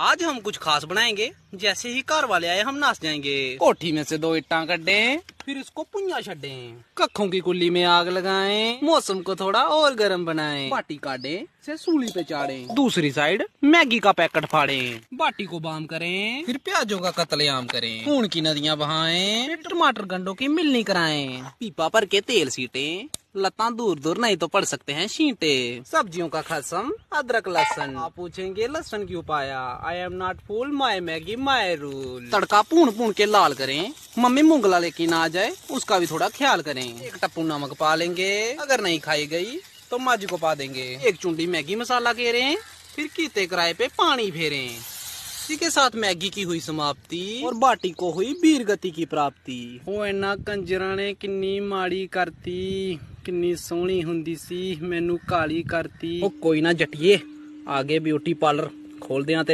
आज हम कुछ खास बनाएंगे जैसे ही कार वाले आए हम नाच जाएंगे कोठी में से दो इट्टा कटे फिर इसको पुया छे कखों की कुल्ली में आग लगाए मौसम को थोड़ा और गर्म बनाए बाटी काटे से सूली पे चाड़े दूसरी साइड मैगी का पैकेट फाड़े बाटी को बाम करें फिर प्याजों का कतलेआम करें खून की नदियां बहाएं, टमाटर गंडों की मिलनी कराएं, पीपा पर के तेल सीटें लता दूर दूर नहीं तो पड़ सकते हैं सीटे सब्जियों का खसम अदरक लहसन आप पूछेंगे लहसन की उपाय I am not fool my Maggi my rule तड़का पूर्ण पूर्ण के लाल करें मम्मी मुंगला लेके ना आ जाए उसका भी थोड़ा ख्याल करें एक टप्पू नमक पा लेंगे अगर नहीं खाई गई तो माजी को पा देंगे एक चुंडी मैगी मसाला घेरे फिर कीते किराए पे पानी फेरे इसी के साथ मैगी की हुई समाप्ति और बाटी को हुई वीर गति की प्राप्ति ਉਹ ਇਹਨਾਂ ਕੰਜਰਾਂ ਨੇ ਕਿੰਨੀ ਮਾੜੀ ਕਰਤੀ ਕਿੰਨੀ ਸੋਹਣੀ ਹੁੰਦੀ ਸੀ ਮੈਨੂੰ ਕਾਲੀ ਕਰਤੀ ਉਹ ਕੋਈ ਨਾ ਜਟਿਏ ਆਗੇ ਬਿਊਟੀ ਪਾਰਲਰ ਖੋਲਦੇ ਆ ਤੇਰੇ